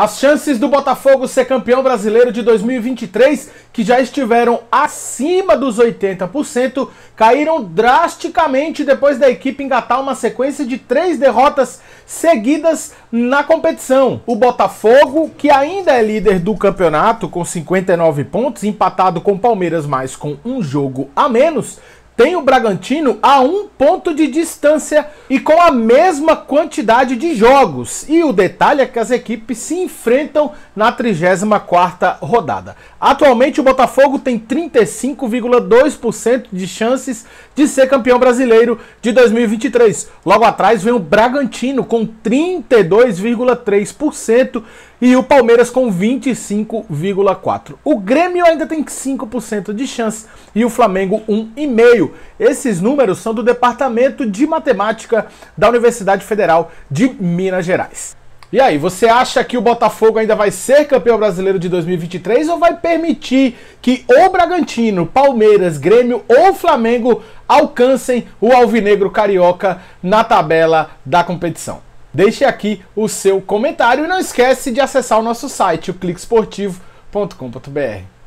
As chances do Botafogo ser campeão brasileiro de 2023, que já estiveram acima dos 80%, caíram drasticamente depois da equipe engatar uma sequência de três derrotas seguidas na competição. O Botafogo, que ainda é líder do campeonato com 59 pontos, empatado com Palmeiras, mais com um jogo a menos, tem o Bragantino a um ponto de distância e com a mesma quantidade de jogos. E o detalhe é que as equipes se enfrentam na 34ª rodada. Atualmente o Botafogo tem 35,2% de chances de ser campeão brasileiro de 2023. Logo atrás vem o Bragantino com 32,3% e o Palmeiras com 25,4%. O Grêmio ainda tem 5% de chance e o Flamengo 1,5%. Esses números são do Departamento de Matemática da Universidade Federal de Minas Gerais. E aí, você acha que o Botafogo ainda vai ser campeão brasileiro de 2023 ou vai permitir que ou Bragantino, Palmeiras, Grêmio ou Flamengo alcancem o alvinegro carioca na tabela da competição? Deixe aqui o seu comentário e não esquece de acessar o nosso site, o cliquesportivo.com.br.